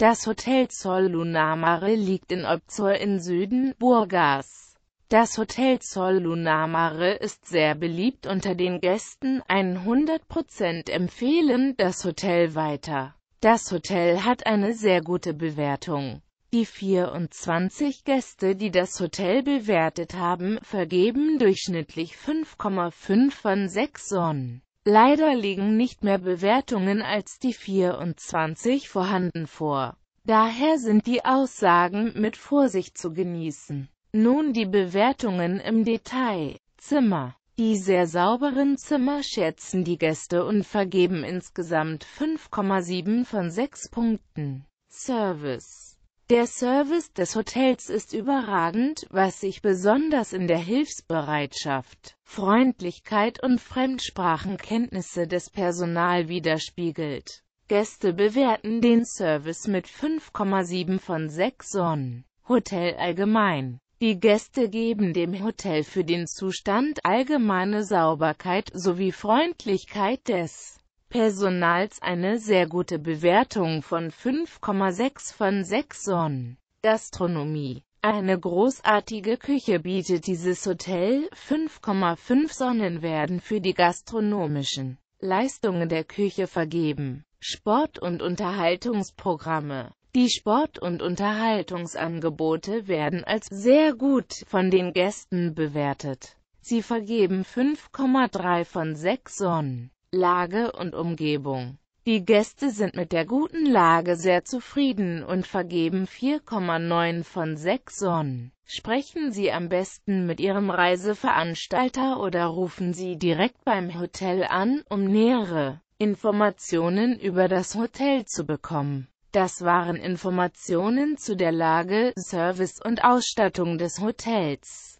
Das Hotel Zoll Lunamare liegt in Opzor in Süden, Burgas. Das Hotel Zoll Lunamare ist sehr beliebt unter den Gästen, 100% empfehlen das Hotel weiter. Das Hotel hat eine sehr gute Bewertung. Die 24 Gäste, die das Hotel bewertet haben, vergeben durchschnittlich 5,5 von 6 Sonnen. Leider liegen nicht mehr Bewertungen als die 24 vorhanden vor. Daher sind die Aussagen mit Vorsicht zu genießen. Nun die Bewertungen im Detail. Zimmer. Die sehr sauberen Zimmer schätzen die Gäste und vergeben insgesamt 5,7 von 6 Punkten. Service der Service des Hotels ist überragend, was sich besonders in der Hilfsbereitschaft, Freundlichkeit und Fremdsprachenkenntnisse des Personal widerspiegelt. Gäste bewerten den Service mit 5,7 von 6 Sonnen. Hotel allgemein. Die Gäste geben dem Hotel für den Zustand allgemeine Sauberkeit sowie Freundlichkeit des Personals eine sehr gute Bewertung von 5,6 von 6 Sonnen. Gastronomie eine großartige Küche bietet dieses Hotel, 5,5 Sonnen werden für die gastronomischen Leistungen der Küche vergeben. Sport- und Unterhaltungsprogramme Die Sport- und Unterhaltungsangebote werden als sehr gut von den Gästen bewertet. Sie vergeben 5,3 von 6 Sonnen. Lage und Umgebung. Die Gäste sind mit der guten Lage sehr zufrieden und vergeben 4,9 von 6 Sonnen. Sprechen Sie am besten mit Ihrem Reiseveranstalter oder rufen Sie direkt beim Hotel an, um nähere Informationen über das Hotel zu bekommen. Das waren Informationen zu der Lage, Service und Ausstattung des Hotels.